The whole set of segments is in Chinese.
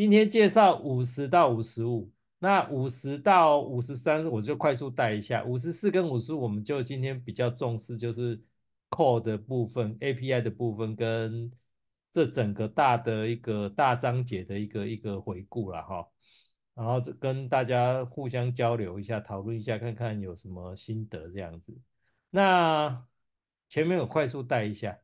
今天介绍五十到五十五，那五十到五十三我就快速带一下，五十四跟五十五我们就今天比较重视，就是 c o d e 的部分、API 的部分跟这整个大的一个大章节的一个一个回顾了哈，然后跟大家互相交流一下，讨论一下，看看有什么心得这样子。那前面有快速带一下。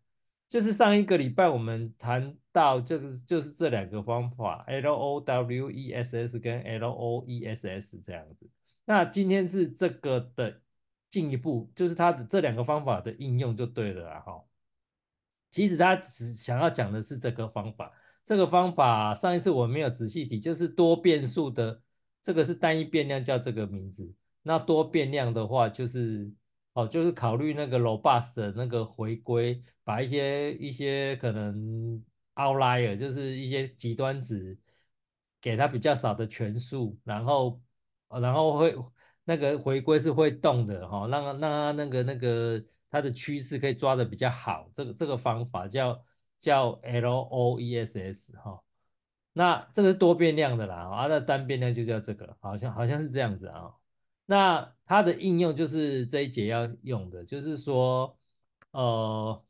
就是上一个礼拜我们谈到这个，就是这两个方法，L O W E S S 跟 L O E S S 这样子。那今天是这个的进一步，就是它的这两个方法的应用就对了啦，哈。其实他只想要讲的是这个方法，这个方法上一次我没有仔细提，就是多变数的，这个是单一变量叫这个名字。那多变量的话就是。哦，就是考虑那个 robust 的那个回归，把一些一些可能 outlier 就是一些极端值，给它比较少的权数，然后然后会那个回归是会动的哈，让让那个那个它的趋势可以抓的比较好，这个这个方法叫叫 loess 哈，那这个是多变量的啦，啊，那单变量就叫这个，好像好像是这样子啊，那。它的应用就是这一节要用的，就是说，呃，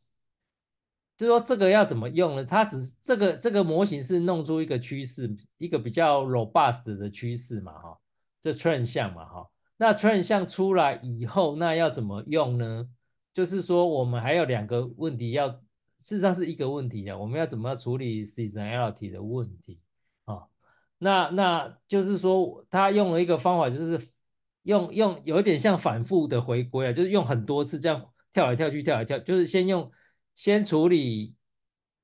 就是说这个要怎么用呢？它只是这个这个模型是弄出一个趋势，一个比较 robust 的趋势嘛，哈，这 trend 项嘛，哈。那 trend 项出来以后，那要怎么用呢？就是说我们还有两个问题要，事实上是一个问题啊，我们要怎么处理 seasonality 的问题啊？那那就是说，他用了一个方法，就是。用用有一点像反复的回归啊，就是用很多次这样跳来跳去跳来跳，就是先用先处理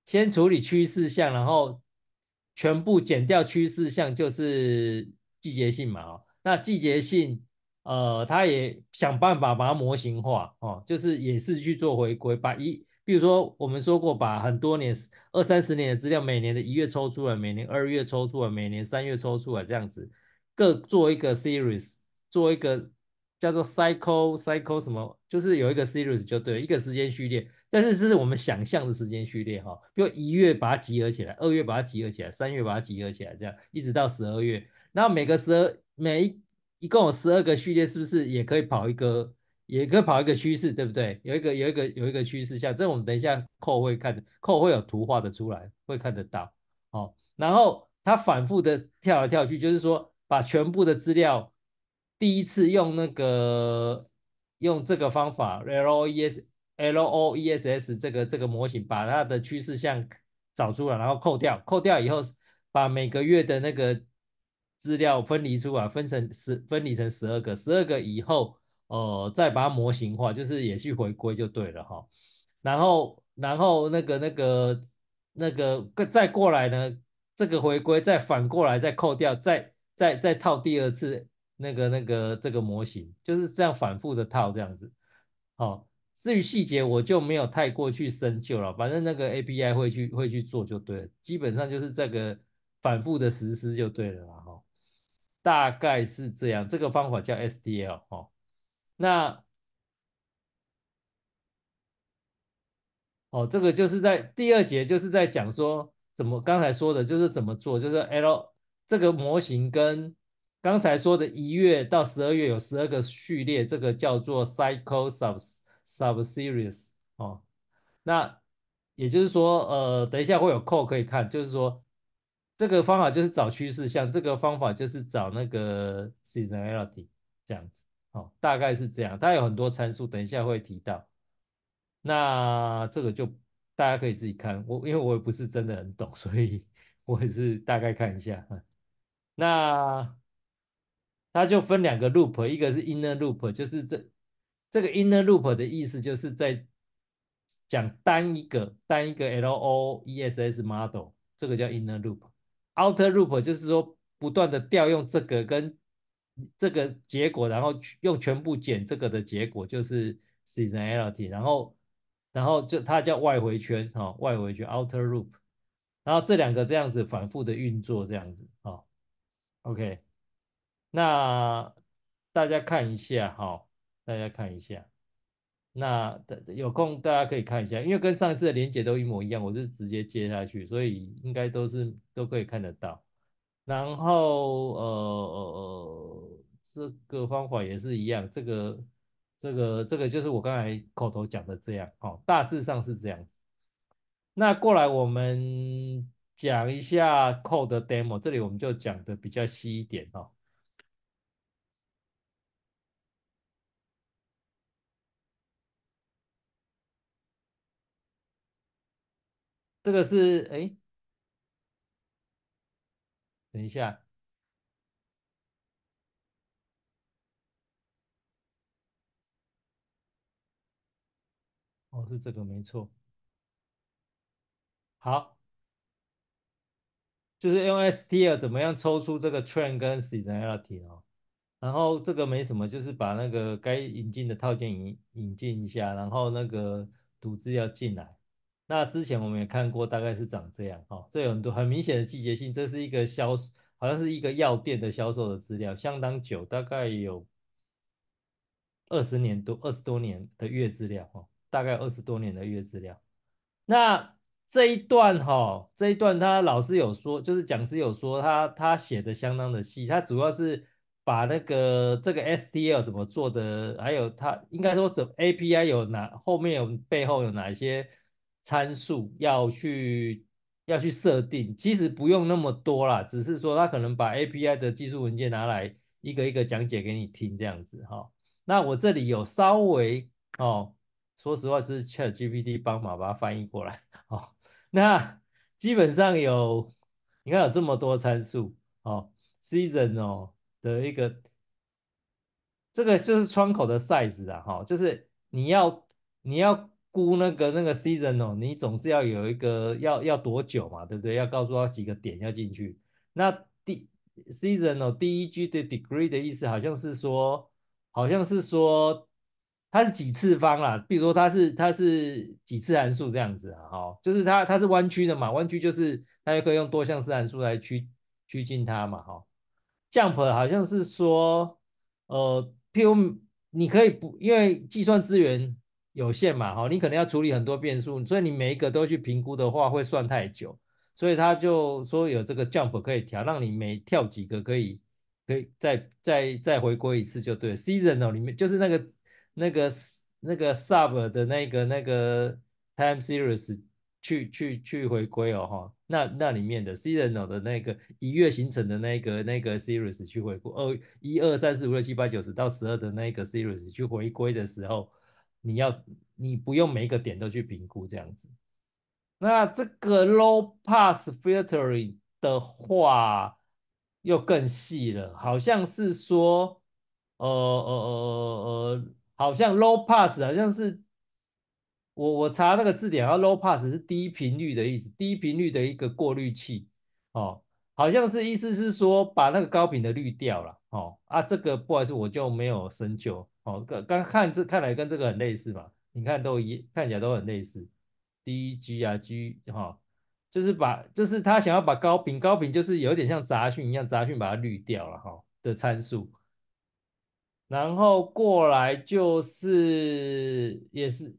先处理趋势项，然后全部减掉趋势项就是季节性嘛哦。那季节性呃，他也想办法把它模型化哦，就是也是去做回归，把一比如说我们说过把很多年二三十年的资料，每年的一月抽出来，每年二月抽出来，每年三月抽出来，这样子各做一个 series。做一个叫做 cycle cycle 什么，就是有一个 series 就对，一个时间序列，但是这是我们想象的时间序列哈，比如一月把它集合起来，二月把它集合起来，三月把它集合起来，这样一直到十二月，然后每个十二每一一共有十二个序列，是不是也可以跑一个，也可以跑一个趋势，对不对？有一个有一个有一个趋势，像这我们等一下扣会看的，课会有图画的出来，会看得到。好，然后它反复的跳来跳去，就是说把全部的资料。第一次用那个用这个方法，LOESS、LOESS 这个这个模型把它的趋势向找出来，然后扣掉，扣掉以后把每个月的那个资料分离出来，分成十，分离成十二个，十二个以后，呃，再把它模型化，就是也去回归就对了哈。然后然后那个那个那个再过来呢，这个回归再反过来再扣掉，再再再套第二次。那个那个这个模型就是这样反复的套这样子，好，至于细节我就没有太过去深究了，反正那个 API 会去会去做就对了，基本上就是这个反复的实施就对了啦，哈，大概是这样，这个方法叫 SDL 哈，那，哦，这个就是在第二节就是在讲说怎么刚才说的就是怎么做，就是 L 这个模型跟。刚才说的一月到十二月有十二个序列，这个叫做 cycle sub sub series 哦。那也就是说，呃，等一下会有扣可以看，就是说这个方法就是找趋势，像这个方法就是找那个 seasonality 这样子，哦，大概是这样。它有很多参数，等一下会提到。那这个就大家可以自己看，我因为我也不是真的很懂，所以 我也是大概看一下。那。它就分两个 loop，一个是 inner loop，就是这这个 inner loop 的意思，就是在讲单一个单一个 L O E S S model，这个叫 inner loop。outer loop 就是说不断的调用这个跟这个结果，然后用全部减这个的结果，就是 seasonality。然后然后就它叫外围圈哈，外围圈 outer loop。然后这两个这样子反复的运作这样子，哦 o k 那大家看一下哈，大家看一下，那有空大家可以看一下，因为跟上一次的连接都一模一样，我是直接接下去，所以应该都是都可以看得到。然后呃，这个方法也是一样，这个这个这个就是我刚才口头讲的这样，哦，大致上是这样子。那过来我们讲一下 Code Demo，这里我们就讲的比较细一点哦。这个是哎，等一下，哦，是这个没错。好，就是用 STL 怎么样抽出这个 t r e n d 跟 s a s o l a l i t y 哦，然后这个没什么，就是把那个该引进的套件引引进一下，然后那个独资要进来。那之前我们也看过，大概是长这样哈。这有很多很明显的季节性，这是一个销售，好像是一个药店的销售的资料，相当久，大概有二十年多二十多年的月资料哈，大概二十多年的月资料。那这一段哈，这一段他老师有说，就是讲师有说，他他写的相当的细，他主要是把那个这个 S T L 怎么做的，还有他应该说怎 A P I 有哪后面有背后有哪一些。参数要去要去设定，其实不用那么多啦，只是说他可能把 API 的技术文件拿来一个一个讲解给你听这样子哈。那我这里有稍微哦，说实话是 ChatGPT 帮忙把它翻译过来哦。那基本上有，你看有这么多参数哦，Season 哦的一个，这个就是窗口的 size 啊哈，就是你要你要。估那个那个 season 哦，你总是要有一个要要多久嘛，对不对？要告诉他几个点要进去。那第 season 哦，第一句的 degree 的意思好像是说，好像是说它是几次方啦？比如说它是它是几次函数这样子啊？哈，就是它它是弯曲的嘛，弯曲就是它就可以用多项式函数来趋趋近它嘛。哈，jump 好像是说呃，譬如你可以不因为计算资源。有限嘛，哈，你可能要处理很多变数，所以你每一个都去评估的话会算太久，所以他就说有这个 jump 可以调，让你每跳几个可以可以再再再回归一次就对。seasonal 里面就是那个那个那个 sub 的那个那个 time series 去去去回归哦，哈，那那里面的 seasonal 的那个一月形成的那个那个 series 去回归二一二三四五六七八九十到十二的那个 series 去回归的时候。你要你不用每一个点都去评估这样子，那这个 low pass filter i n g 的话又更细了，好像是说，呃呃呃呃，好像 low pass 好像是我我查那个字典，然后 low pass 是低频率的意思，低频率的一个过滤器，哦，好像是意思是说把那个高频的滤掉了，哦，啊，这个不好意思，我就没有深究。好，刚刚看这看来跟这个很类似嘛？你看都一看起来都很类似，D G 啊 G 哈，就是把就是他想要把高频高频就是有点像杂讯一样杂讯把它滤掉了哈的参数，然后过来就是也是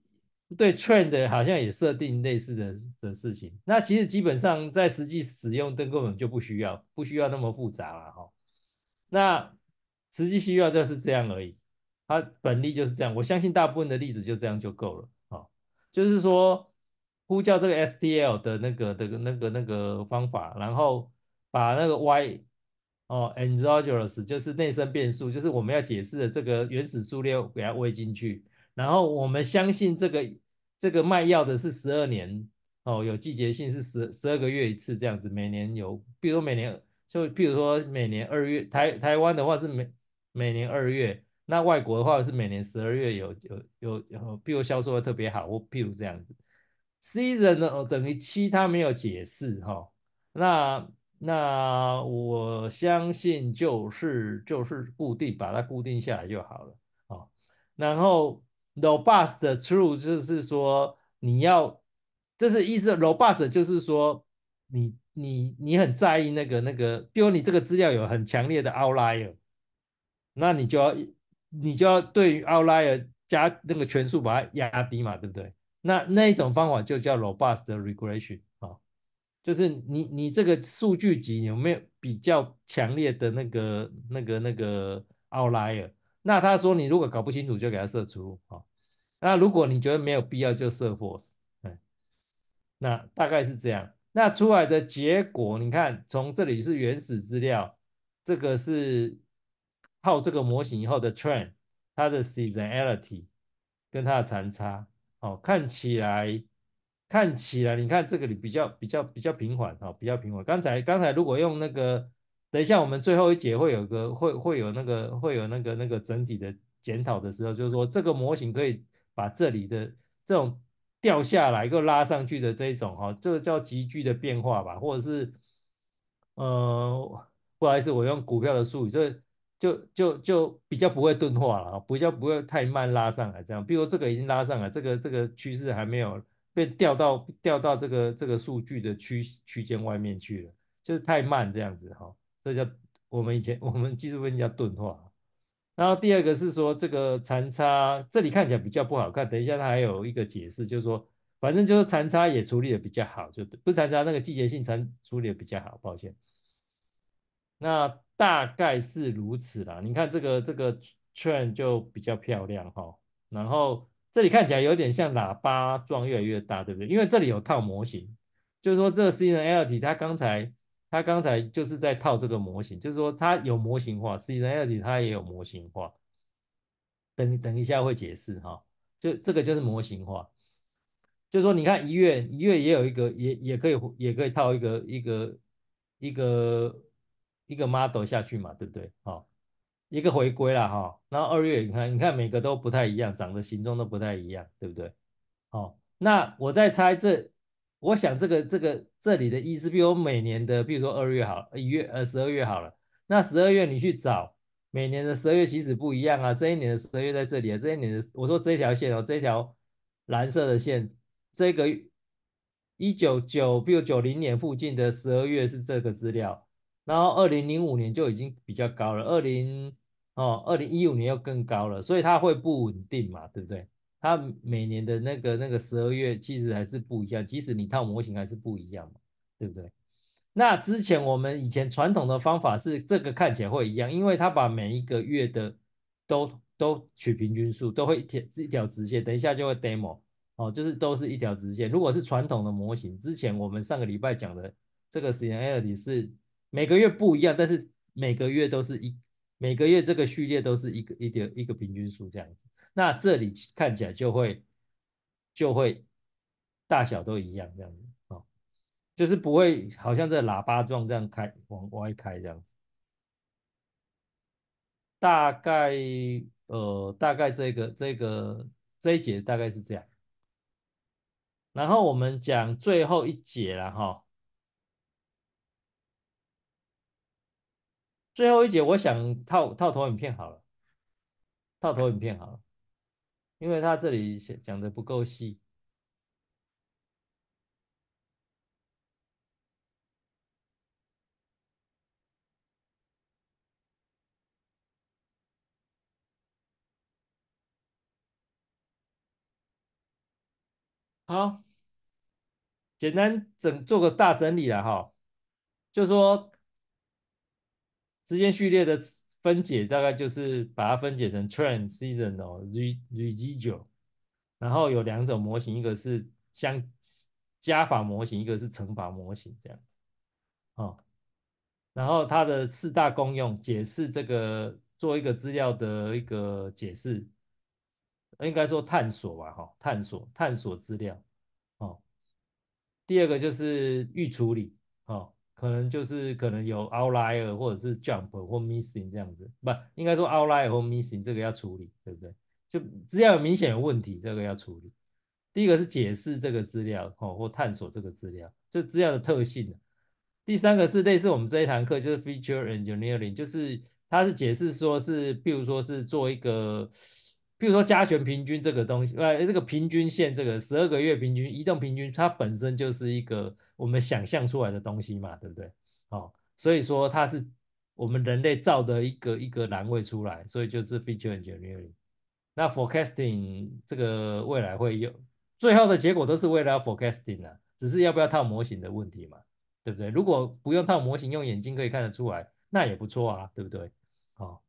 对 t r e n d 好像也设定类似的的事情。那其实基本上在实际使用灯根本就不需要不需要那么复杂了哈。那实际需要就是这样而已。它本例就是这样，我相信大部分的例子就这样就够了啊。就是说，呼叫这个 S T L 的那个的那个那个方法，然后把那个 Y 哦 endogenous 就是内生变数，就是我们要解释的这个原始数列给它喂进去，然后我们相信这个这个卖药的是十二年哦，有季节性是十十二个月一次这样子，每年有，比如说每年就比如说每年二月台台湾的话是每每年二月。那外国的话是每年十二月有有有，有，比如销售的特别好，或譬如这样子。Season 呢等于七，他没有解释哈。那那我相信就是就是固定把它固定下来就好了啊。然后 Robust True 就是说你要，就是意思 Robust 就是说你你你很在意那个那个，比如你这个资料有很强烈的 Outlier，那你就要。你就要对于 outlier 加那个权数把它压低嘛，对不对？那那一种方法就叫 robust 的 regression 哦，就是你你这个数据集有没有比较强烈的那个那个那个 outlier？那他说你如果搞不清楚就给他设出哦，那如果你觉得没有必要就设 force，哎，那大概是这样。那出来的结果你看，从这里是原始资料，这个是。套这个模型以后的 trend，它的 seasonality 跟它的残差，哦，看起来看起来，你看这个里比较比较比较平缓哦，比较平缓。刚才刚才如果用那个，等一下我们最后一节会有个会会有那个会有那个那个整体的检讨的时候，就是说这个模型可以把这里的这种掉下来又拉上去的这一种哈，这个叫急剧的变化吧，或者是呃，好意思，我用股票的术语这。就就就比较不会钝化了，比较不会太慢拉上来这样。比如说这个已经拉上来，这个这个趋势还没有被掉到掉到这个这个数据的区区间外面去了，就是太慢这样子哈。这叫我们以前我们技术分析叫钝化。然后第二个是说这个残差这里看起来比较不好看，等一下它还有一个解释，就是说反正就是残差也处理的比较好，就不残差那个季节性残处理的比较好，抱歉。那大概是如此啦。你看这个这个 trend 就比较漂亮哈。然后这里看起来有点像喇叭状，越来越大，对不对？因为这里有套模型，就是说这个 C N L T 它刚才它刚才就是在套这个模型，就是说它有模型化。C N L T 它也有模型化。等等一下会解释哈。就这个就是模型化，就是说你看一月一月也有一个也也可以也可以套一个一个一个。一个 model 下去嘛，对不对？哦，一个回归了哈。后二月你看，你看每个都不太一样，长的形状都不太一样，对不对？好，那我在猜这，我想这个这个这里的意思，比如每年的，比如说二月好一月呃十二月好了。那十二月你去找每年的十二月，其实不一样啊。这一年的十二月在这里啊，这一年的我说这一条线哦，这条蓝色的线，这个一九九，比如九零年附近的十二月是这个资料。然后二零零五年就已经比较高了，二零哦，二零一五年又更高了，所以它会不稳定嘛，对不对？它每年的那个那个十二月其实还是不一样，即使你看模型还是不一样嘛，对不对？那之前我们以前传统的方法是这个看起来会一样，因为它把每一个月的都都取平均数，都会一条一条直线，等一下就会 demo 哦，就是都是一条直线。如果是传统的模型，之前我们上个礼拜讲的这个 s c e n a l i y 是。每个月不一样，但是每个月都是一每个月这个序列都是一个一点一个平均数这样子。那这里看起来就会就会大小都一样这样子，好，就是不会好像这喇叭状这样开往外开这样子。大概呃大概这个这个这一节大概是这样。然后我们讲最后一节了哈。最后一节，我想套套投影片好了，套投影片好了，因为他这里讲的不够细。好，简单整做个大整理了哈，就说。时间序列的分解大概就是把它分解成 trend, seasonal, residual，然后有两种模型，一个是相加法模型，一个是乘法模型这样子。哦，然后它的四大功用解释这个做一个资料的一个解释，应该说探索吧，哈，探索探索资料。哦，第二个就是预处理，哦。可能就是可能有 outlier 或者是 jump 或 missing 这样子，不，应该说 outlier 或 missing 这个要处理，对不对？就只要有明显的问题，这个要处理。第一个是解释这个资料哦，或探索这个资料，就资料的特性第三个是类似我们这一堂课，就是 feature engineering，就是它是解释说是，譬如说是做一个。譬如说加权平均这个东西，呃，这个平均线，这个十二个月平均移动平均，它本身就是一个我们想象出来的东西嘛，对不对？哦，所以说它是我们人类造的一个一个栏位出来，所以就是 feature engineering。那 forecasting 这个未来会有，最后的结果都是为了 forecasting 啊，只是要不要套模型的问题嘛，对不对？如果不用套模型，用眼睛可以看得出来，那也不错啊，对不对？哦，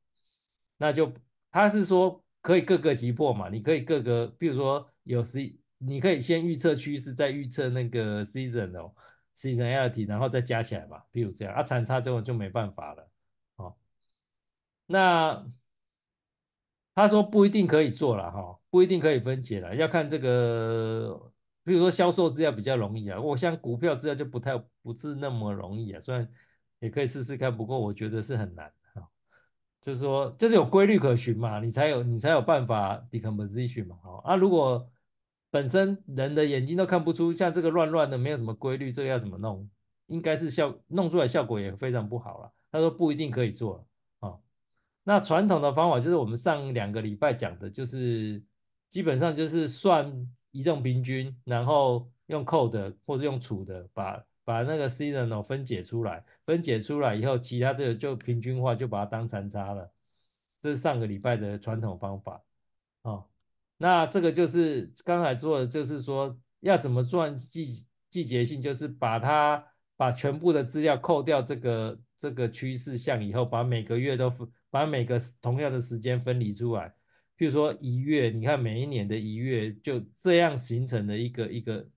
那就他是说。可以各个击破嘛？你可以各个，比如说有 C，你可以先预测趋势，再预测那个 seasonal seasonality，然后再加起来嘛？比如这样啊，残差这种就没办法了。哦，那他说不一定可以做了哈，不一定可以分解了，要看这个，比如说销售资料比较容易啊，我像股票资料就不太不是那么容易啊，虽然也可以试试看，不过我觉得是很难。就是说，就是有规律可循嘛，你才有你才有办法 decomposition 嘛，啊，如果本身人的眼睛都看不出像这个乱乱的，没有什么规律，这个要怎么弄？应该是效弄出来效果也非常不好了。他说不一定可以做，啊，那传统的方法就是我们上两个礼拜讲的，就是基本上就是算移动平均，然后用扣的或者用储的把。把那个 seasonal 分解出来，分解出来以后，其他的就平均化，就把它当残差了。这是上个礼拜的传统方法。哦，那这个就是刚才做的，就是说要怎么算季季节性，就是把它把全部的资料扣掉这个这个趋势项以后，把每个月都分，把每个同样的时间分离出来。譬如说一月，你看每一年的一月就这样形成的一个一个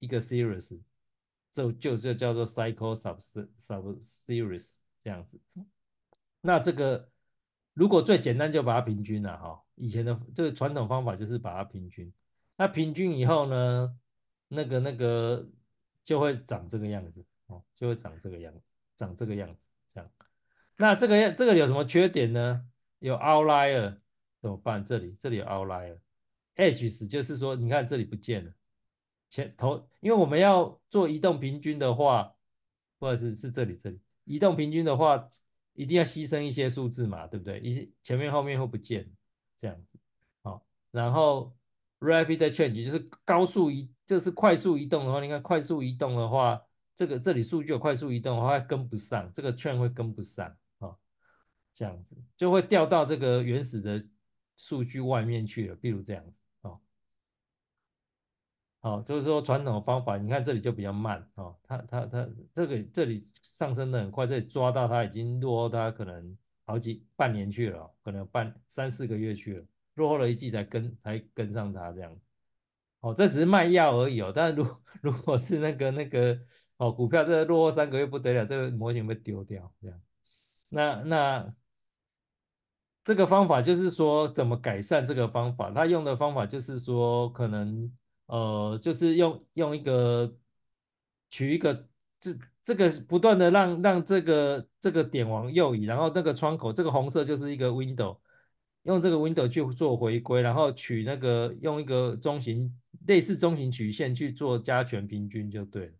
一个 series。就就就叫做 cycle sub sub series 这样子，那这个如果最简单就把它平均了，哈，以前的这个传统方法就是把它平均，那平均以后呢，那个那个就会长这个样子，哦，就会长这个样子，长这个样子这样，那这个这个有什么缺点呢？有 outlier 怎么办？这里这里有 outlier，edges 就是说，你看这里不见了。前头，因为我们要做移动平均的话，或者是是这里这里移动平均的话，一定要牺牲一些数字嘛，对不对？一些前面后面会不见，这样子。好，然后 rapid change 就是高速移，就是快速移动的话，你看快速移动的话，这个这里数据有快速移动的话，跟不上，这个券会跟不上啊，这样子就会掉到这个原始的数据外面去了，比如这样子。好，就是说传统的方法，你看这里就比较慢哦，它它它这个这里上升的很快，这里抓到它已经落后，它可能好几半年去了，可能半三四个月去了，落后了一季才跟才跟上它这样。哦，这只是卖药而已哦，但是如 如果是那个那个哦股票，这落后三个月不得了，这个模型被丢掉这样。那那这个方法就是说怎么改善这个方法，他用的方法就是说可能。呃，就是用用一个取一个这这个不断的让让这个这个点往右移，然后那个窗口这个红色就是一个 window，用这个 window 去做回归，然后取那个用一个中型类似中型曲线去做加权平均就对了，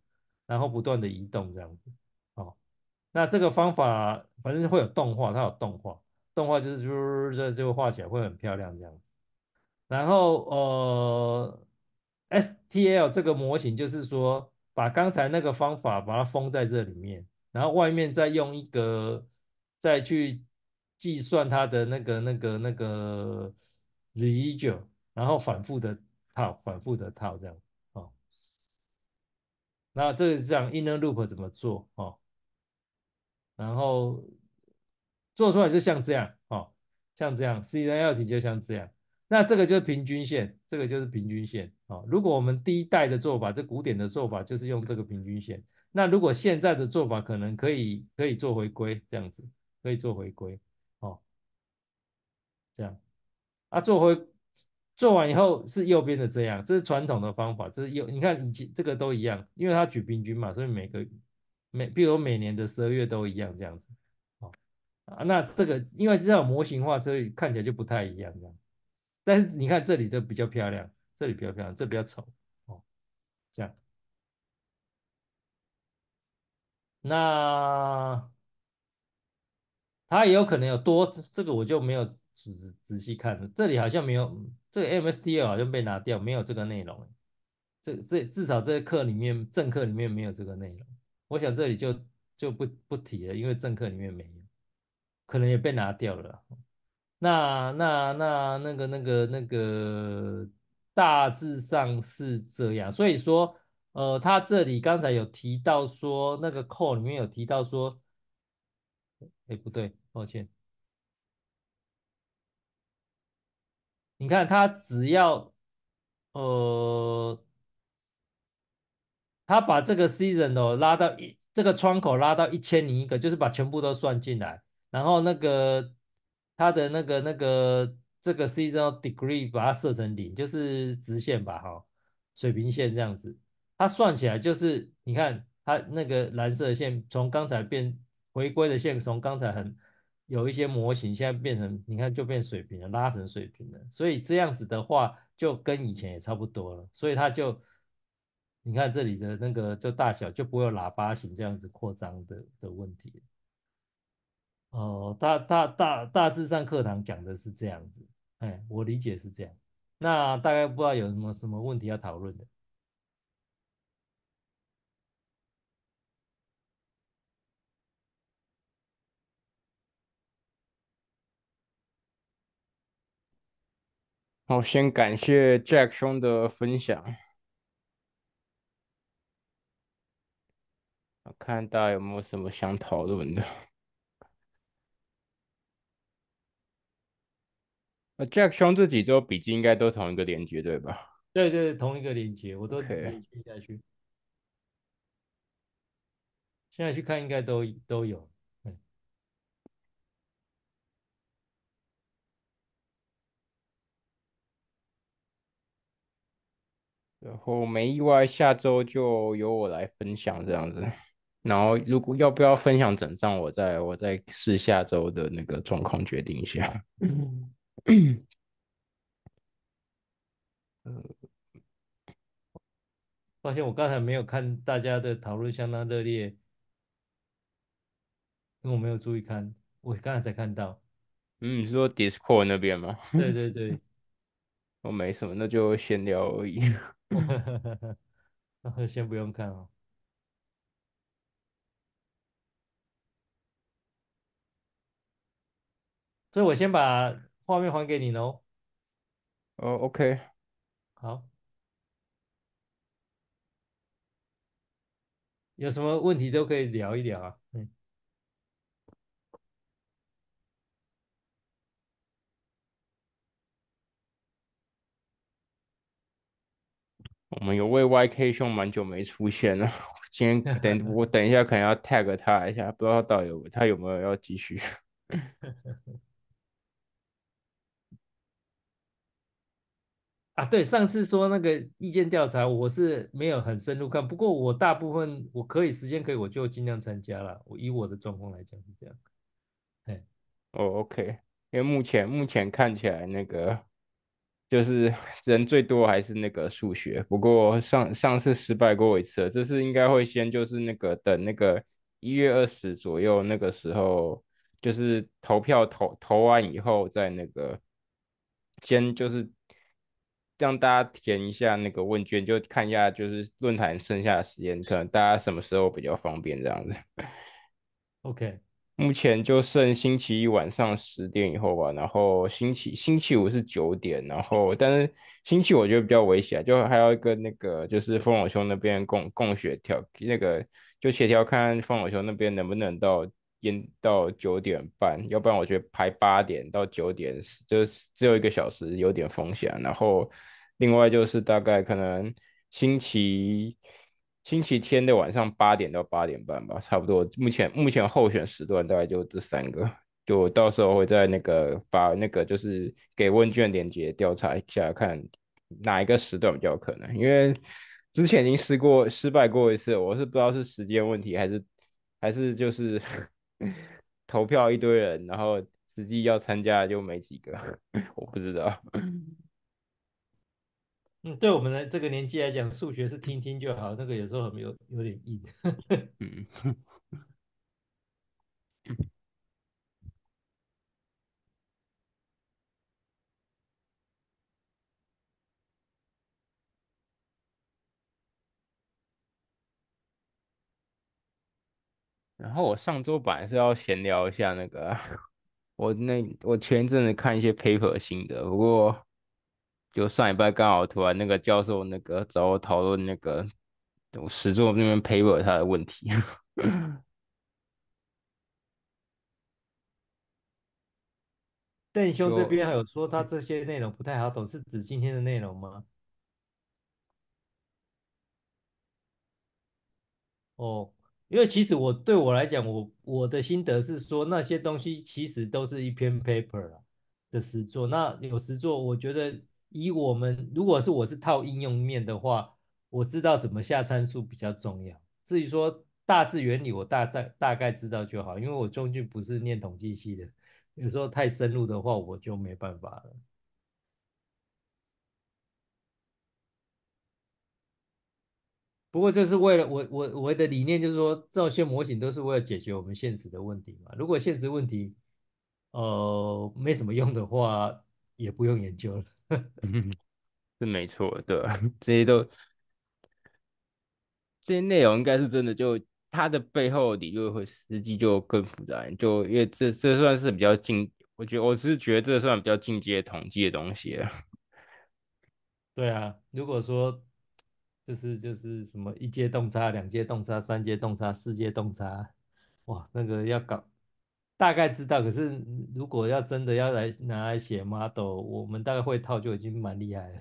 然后不断的移动这样子，哦，那这个方法反正会有动画，它有动画，动画就是就就画起来会很漂亮这样子，然后呃。T L 这个模型就是说，把刚才那个方法把它封在这里面，然后外面再用一个，再去计算它的那个那个那个 r e g i o 然后反复的套，反复的套这样。哦，那这个是样 inner loop 怎么做哦？然后做出来就像这样，哦，像这样 C L T 就像这样。那这个就是平均线，这个就是平均线。啊，如果我们第一代的做法，这古典的做法，就是用这个平均线。那如果现在的做法，可能可以可以做回归这样子，可以做回归。哦，这样啊，做回做完以后是右边的这样，这是传统的方法。这是右你看以前这个都一样，因为它取平均嘛，所以每个每比如每年的十二月都一样这样子。哦啊，那这个因为这样模型化，所以看起来就不太一样这样。但是你看这里的比较漂亮。这里比较漂亮，这比较丑哦。这样，那他也有可能有多这个我就没有仔仔细看，了，这里好像没有这个 MST 好像被拿掉，没有这个内容。这这至少这课里面政课里面没有这个内容，我想这里就就不不提了，因为政课里面没有，可能也被拿掉了。那那那那个那个那个。大致上是这样，所以说，呃，他这里刚才有提到说，那个 call 里面有提到说，哎，不对，抱歉，你看他只要，呃，他把这个 season 哦拉到一，这个窗口拉到一千零一个，就是把全部都算进来，然后那个他的那个那个。这个 s e s o degree 把它设成零，就是直线吧，哈，水平线这样子。它算起来就是，你看它那个蓝色的线，从刚才变回归的线，从刚才很有一些模型，现在变成，你看就变水平了，拉成水平了。所以这样子的话，就跟以前也差不多了。所以它就，你看这里的那个就大小就不会有喇叭形这样子扩张的的问题。哦，大大大大致上课堂讲的是这样子，哎，我理解是这样。那大概不知道有什么什么问题要讨论的。好，先感谢 Jack 兄的分享。我看家有没有什么想讨论的？Jack 兄这几周笔记应该都同一个链接对吧？对对，同一个链接，我都可以去下去。现在去看应该都都有。然后没意外，下周就由我来分享这样子。然后如果要不要分享整张，我再我再试下周的那个状况决定一下。嗯，呃，发现我刚才没有看大家的讨论相当热烈，因为我没有注意看，我刚才才看到。嗯，是说 Discord 那边吗？对对对，我没什么，那就闲聊而已。那先不用看哦。所以我先把。画面还给你喽。哦，OK，好，有什么问题都可以聊一聊啊。嗯，我们有位 YK 兄蛮久没出现了，今天等 我等一下可能要 tag 他一下，不知道到有，他有没有要继续。啊，对，上次说那个意见调查，我是没有很深入看。不过我大部分我可以时间可以，我就尽量参加了。我以我的状况来讲是这样。哎，哦，OK，因为目前目前看起来那个就是 人最多还是那个数学。不过上上次失败过一次，这次应该会先就是那个等那个一月二十左右那个时候，就是投票投投完以后，再那个先就是。让大家填一下那个问卷，就看一下就是论坛剩下的时间，可能大家什么时候比较方便这样子。OK，目前就剩星期一晚上十点以后吧，然后星期星期五是九点，然后但是星期五我觉得比较危险，就还有一个那个就是凤火兄那边供供血调，那个，就协调看凤火兄那边能不能到。延到九点半，要不然我觉得排八点到九点，就是只有一个小时，有点风险。然后另外就是大概可能星期星期天的晚上八点到八点半吧，差不多。目前目前候选时段大概就这三个，就我到时候会在那个把那个就是给问卷链接，调查一下看哪一个时段比较可能。因为之前已经试过失败过一次，我是不知道是时间问题还是还是就是。投票一堆人，然后实际要参加就没几个，我不知道。嗯，对我们的这个年纪来讲，数学是听听就好，那个有时候很有有点硬。嗯。我上周本来是要闲聊一下那个，我那我前一阵子看一些 paper 心得，不过就上礼拜刚好突然那个教授那个找我讨论那个我师座那边 paper 他的问题。邓兄这边还有说他这些内容不太好懂，是指今天的内容吗？哦。因为其实我对我来讲，我我的心得是说，那些东西其实都是一篇 paper 的实作。那有实作，我觉得以我们如果是我是套应用面的话，我知道怎么下参数比较重要。至于说大致原理，我大概大概知道就好。因为我中间不是念统计系的，有时候太深入的话，我就没办法了。不过，这是为了我我我的理念，就是说，这些模型都是为了解决我们现实的问题嘛。如果现实问题，呃，没什么用的话，也不用研究了。是没错，对，这些都这些内容应该是真的，就它的背后理论会实际就更复杂，就因为这这算是比较进，我觉得我是觉得这算比较进阶统计的东西了。对啊，如果说。就是就是什么一阶洞察、两阶洞察、三阶洞察、四阶洞察，哇，那个要搞大概知道，可是如果要真的要来拿来写 model，我们大概会套就已经蛮厉害了。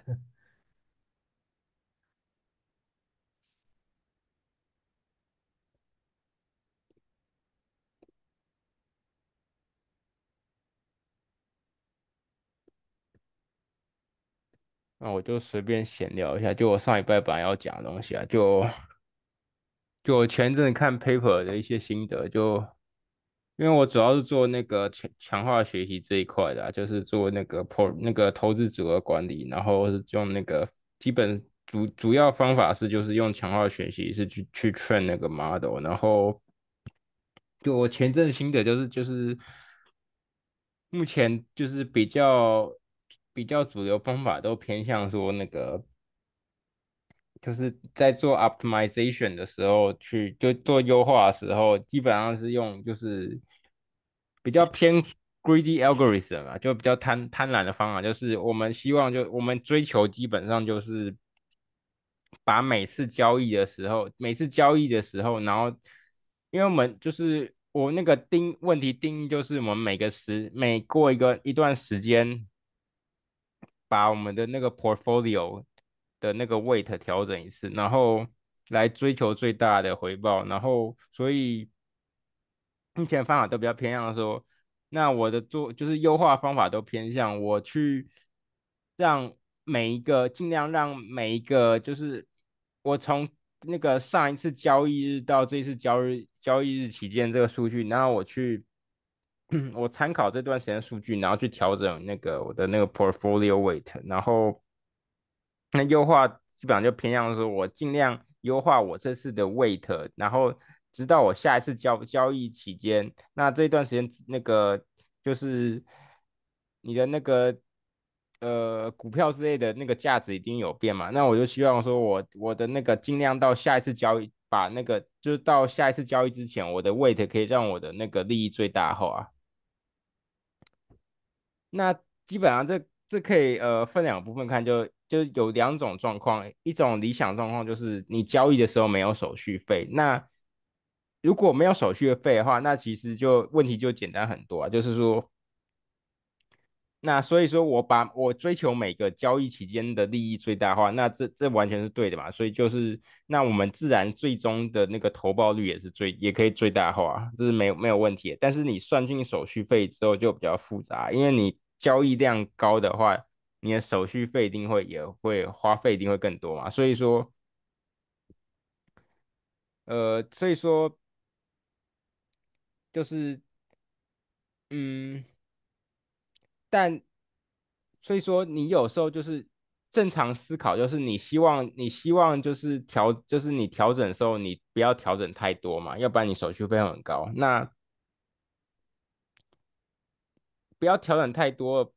那我就随便闲聊一下，就我上一拜本来要讲的东西啊，就就我前阵看 paper 的一些心得，就因为我主要是做那个强强化学习这一块的，就是做那个破那个投资组合管理，然后是用那个基本主主要方法是就是用强化学习是去去 train 那个 model，然后就我前阵心得就是就是目前就是比较。比较主流方法都偏向说那个，就是在做 optimization 的时候去就做优化的时候，基本上是用就是比较偏 greedy algorithm 啊，就比较贪贪婪的方法。就是我们希望就我们追求基本上就是把每次交易的时候，每次交易的时候，然后因为我们就是我那个定问题定义就是我们每个时每过一个一段时间。把我们的那个 portfolio 的那个 weight 调整一次，然后来追求最大的回报。然后，所以目前方法都比较偏向说，那我的做就是优化方法都偏向我去让每一个尽量让每一个就是我从那个上一次交易日到这次交易交易日期间这个数据，然后我去。我参考这段时间数据，然后去调整那个我的那个 portfolio weight，然后那优化基本上就偏向说，我尽量优化我这次的 weight，然后直到我下一次交交易期间，那这段时间那个就是你的那个呃股票之类的那个价值一定有变嘛，那我就希望说我我的那个尽量到下一次交易，把那个就是到下一次交易之前，我的 weight 可以让我的那个利益最大化。那基本上这这可以呃分两部分看，就就有两种状况，一种理想状况就是你交易的时候没有手续费，那如果没有手续费的话，那其实就问题就简单很多啊，就是说。那所以说我把我追求每个交易期间的利益最大化，那这这完全是对的嘛？所以就是那我们自然最终的那个投报率也是最也可以最大化，这是没有没有问题。但是你算进手续费之后就比较复杂，因为你交易量高的话，你的手续费一定会也会花费一定会更多嘛。所以说，呃，所以说就是嗯。但所以说，你有时候就是正常思考，就是你希望，你希望就是调，就是你调整的时候，你不要调整太多嘛，要不然你手续费很高。那不要调整太多，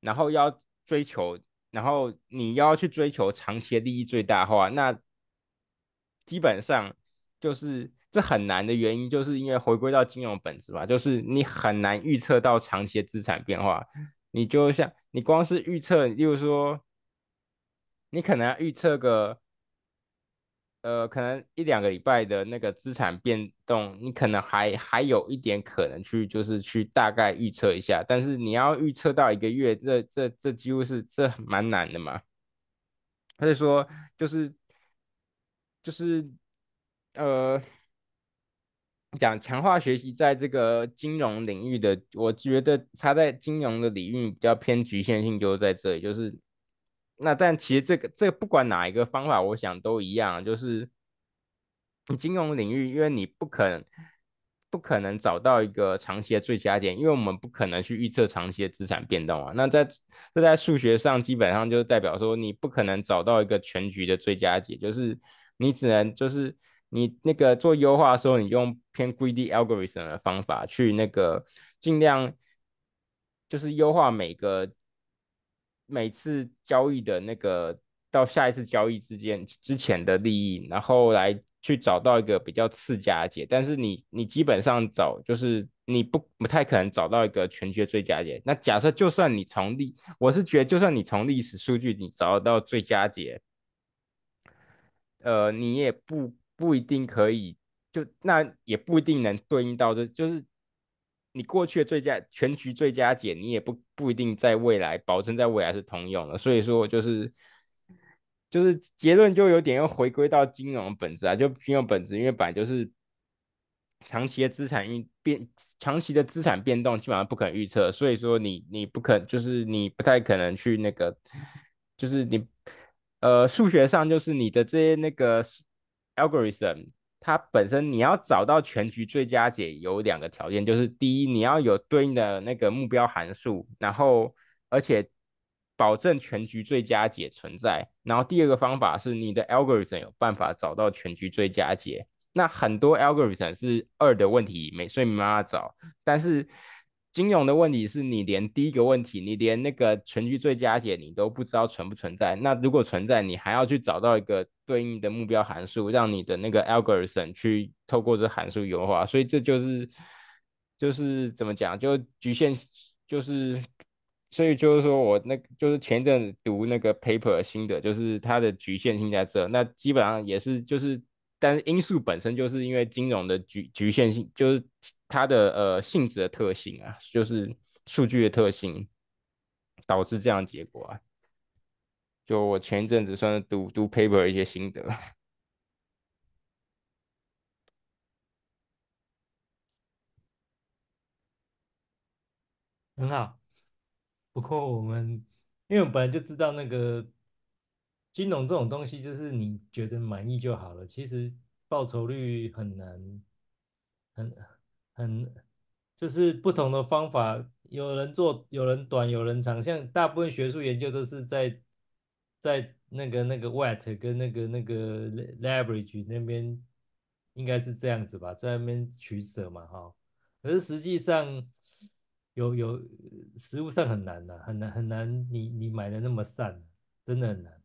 然后要追求，然后你要去追求长期利益最大化，那基本上就是。是很难的原因，就是因为回归到金融本质嘛，就是你很难预测到长期的资产变化。你就像你光是预测，例如说，你可能预测个，呃，可能一两个礼拜的那个资产变动，你可能还还有一点可能去，就是去大概预测一下。但是你要预测到一个月，这这这几乎是这蛮难的嘛。他就说，就是就是呃。讲强化学习在这个金融领域的，我觉得它在金融的领域比较偏局限性，就是在这里，就是那但其实这个这个不管哪一个方法，我想都一样，就是金融领域，因为你不可能不可能找到一个长期的最佳点，因为我们不可能去预测长期的资产变动啊。那在这在数学上，基本上就是代表说你不可能找到一个全局的最佳解，就是你只能就是。你那个做优化的时候，你用偏 greedy algorithm 的方法去那个尽量就是优化每个每次交易的那个到下一次交易之间之前的利益，然后来去找到一个比较次佳解。但是你你基本上找就是你不不太可能找到一个全局的最佳解。那假设就算你从历，我是觉得就算你从历史数据你找到最佳解，呃，你也不。不一定可以，就那也不一定能对应到，这，就是你过去的最佳全局最佳解，你也不不一定在未来保证在未来是通用的。所以说，就是就是结论就有点要回归到金融本质啊，就金融本质，因为本来就是长期的资产运变长期的资产变动基本上不可预测，所以说你你不可就是你不太可能去那个，就是你呃数学上就是你的这些那个。algorithm，它本身你要找到全局最佳解有两个条件，就是第一，你要有对应的那个目标函数，然后而且保证全局最佳解存在，然后第二个方法是你的 algorithm 有办法找到全局最佳解。那很多 algorithm 是二的问题没，所以没办法找，但是。金融的问题是你连第一个问题，你连那个全局最佳解你都不知道存不存在。那如果存在，你还要去找到一个对应的目标函数，让你的那个 algorithm 去透过这函数优化。所以这就是，就是怎么讲，就局限，就是，所以就是说我那，就是前阵子读那个 paper 新的，就是它的局限性在这。那基本上也是就是。但是因素本身就是因为金融的局局限性，就是它的呃性质的特性啊，就是数据的特性，导致这样结果啊。就我前一阵子算是读读 paper 一些心得，很好。不过我们，因为我本来就知道那个。金融这种东西就是你觉得满意就好了，其实报酬率很难，很很就是不同的方法，有人做有人短有人长，像大部分学术研究都是在在那个那个 Wet 跟那个那个 Leverage 那边，应该是这样子吧，在那边取舍嘛，哈。可是实际上有有实物上很难的，很难很难，你你买的那么散，真的很难。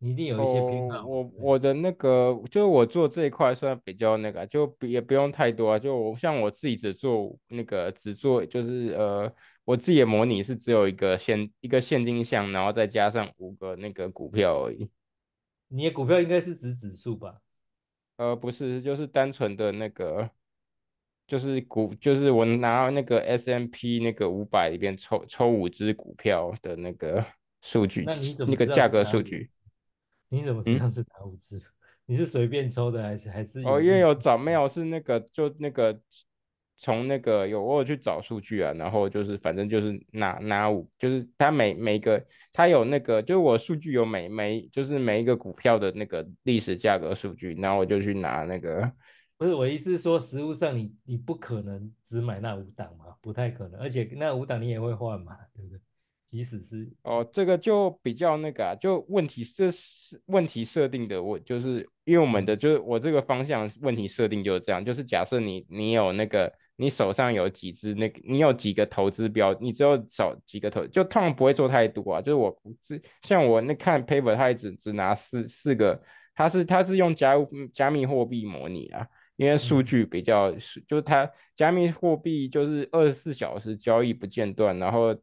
一定有一些平衡。我我的那个，就是我做这一块算比较那个，就也不用太多啊。就我像我自己只做那个，只做就是呃，我自己的模拟是只有一个现一个现金项，然后再加上五个那个股票而已。你的股票应该是指指数吧？呃，不是，就是单纯的那个，就是股，就是我拿那个 S M P 那个五百里边抽抽五只股票的那个数据，那你怎么那个价格数据？你怎么知道是哪五只？你是随便抽的还是还是？哦，因为有找没有是那个就那个从那个有我有去找数据啊，然后就是反正就是拿拿五，就是它每每个它有那个就是我数据有每每就是每一个股票的那个历史价格数据，然后我就去拿那个。不是我意思是说，实物上你你不可能只买那五档嘛，不太可能，而且那五档你也会换嘛，对不对？即使是哦，这个就比较那个，啊，就问题这是问题设定的，我就是因为我们的就是我这个方向问题设定就是这样，就是假设你你有那个你手上有几只那个你有几个投资标，你只有少几个投，就通常不会做太多啊。就是我不是像我那看 paper，他只只拿四四个，他是他是用加加密货币模拟啊，因为数据比较是就是它加密货币就是二十四小时交易不间断，然后。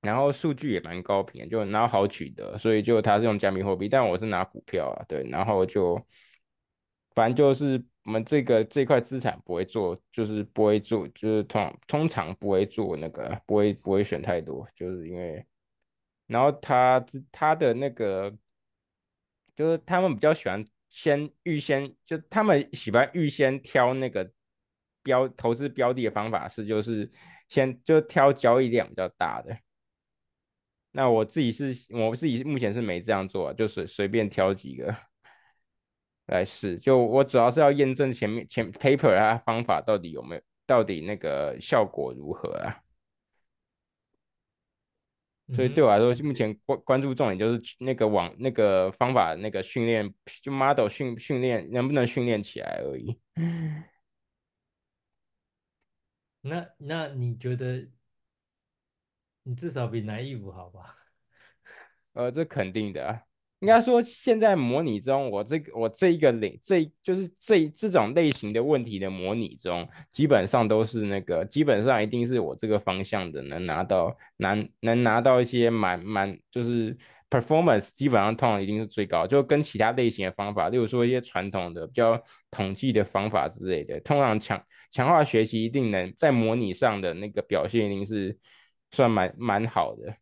然后数据也蛮高频，就后好取得，所以就他是用加密货币，但我是拿股票啊，对，然后就反正就是我们这个这块资产不会做，就是不会做，就是通通常不会做那个，不会不会选太多，就是因为然后他他的那个就是他们比较喜欢先预先就他们喜欢预先挑那个标投资标的的方法是就是先就挑交易量比较大的。那我自己是，我自己目前是没这样做，就随随便挑几个来试。就我主要是要验证前面前 paper 它方法到底有没有，到底那个效果如何啊？所以对我来说，目前关关注重点就是那个网那个方法那个训练，就 model 训训练能不能训练起来而已。那那你觉得？你至少比男一五好吧？呃，这肯定的。应该说，现在模拟中，我这个我这一个领，这就是这这种类型的问题的模拟中，基本上都是那个，基本上一定是我这个方向的能拿到难能拿到一些蛮蛮就是 performance，基本上通常一定是最高。就跟其他类型的方法，例如说一些传统的比较统计的方法之类的，通常强强化学习一定能在模拟上的那个表现一定是。算蛮蛮好的，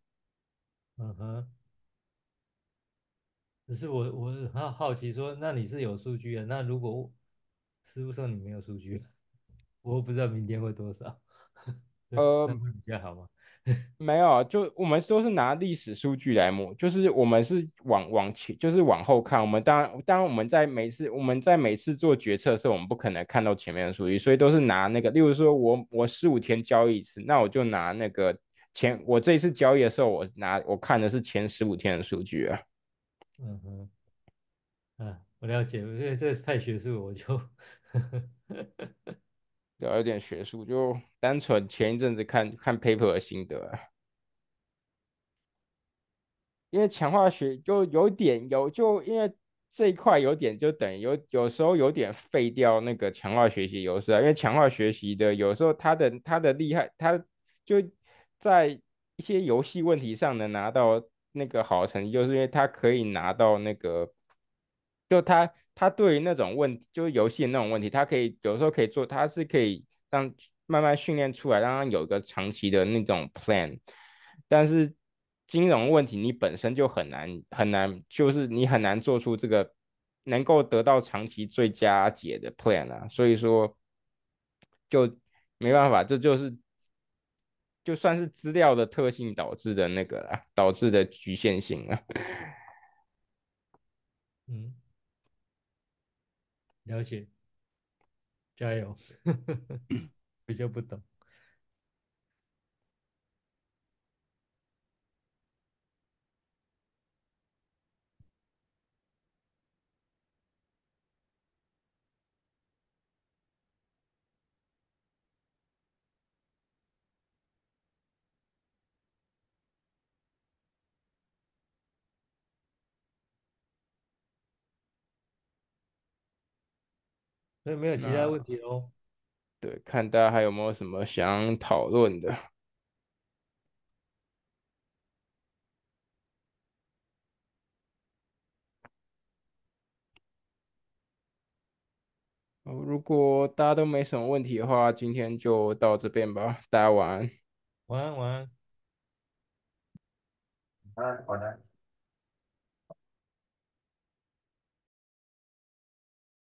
嗯哼。只是我我很好奇，说那你是有数据的，那如果师傅说你没有数据，我不知道明天会多少。呃，会比较好吗？没有，就我们都是拿历史数据来摸，就是我们是往往前，就是往后看。我们当当我们在每次我们在每次做决策的时候，我们不可能看到前面的数据，所以都是拿那个，例如说我我十五天交易一次，那我就拿那个。前我这一次交易的时候，我拿我看的是前十五天的数据啊。嗯哼，嗯，我了解，因为这是太学术，我就 有点学术，就单纯前一阵子看看 paper 的心得啊。因为强化学就有点有，就因为这一块有点就等于有有时候有点废掉那个强化学习优势啊。因为强化学习的有时候它的它的厉害，它就。在一些游戏问题上能拿到那个好成绩，就是因为他可以拿到那个，就他他对于那种问，就是游戏的那种问题，他可以有时候可以做，他是可以让慢慢训练出来，让他有一个长期的那种 plan。但是金融问题你本身就很难很难，就是你很难做出这个能够得到长期最佳解的 plan 啊。所以说，就没办法，这就是。就算是资料的特性导致的那个啦，导致的局限性啊。嗯，了解，加油，比较不懂。所以没有其他问题哦。对，看大家还有没有什么想讨论的。如果大家都没什么问题的话，今天就到这边吧。大家晚安，晚安，晚安。好的。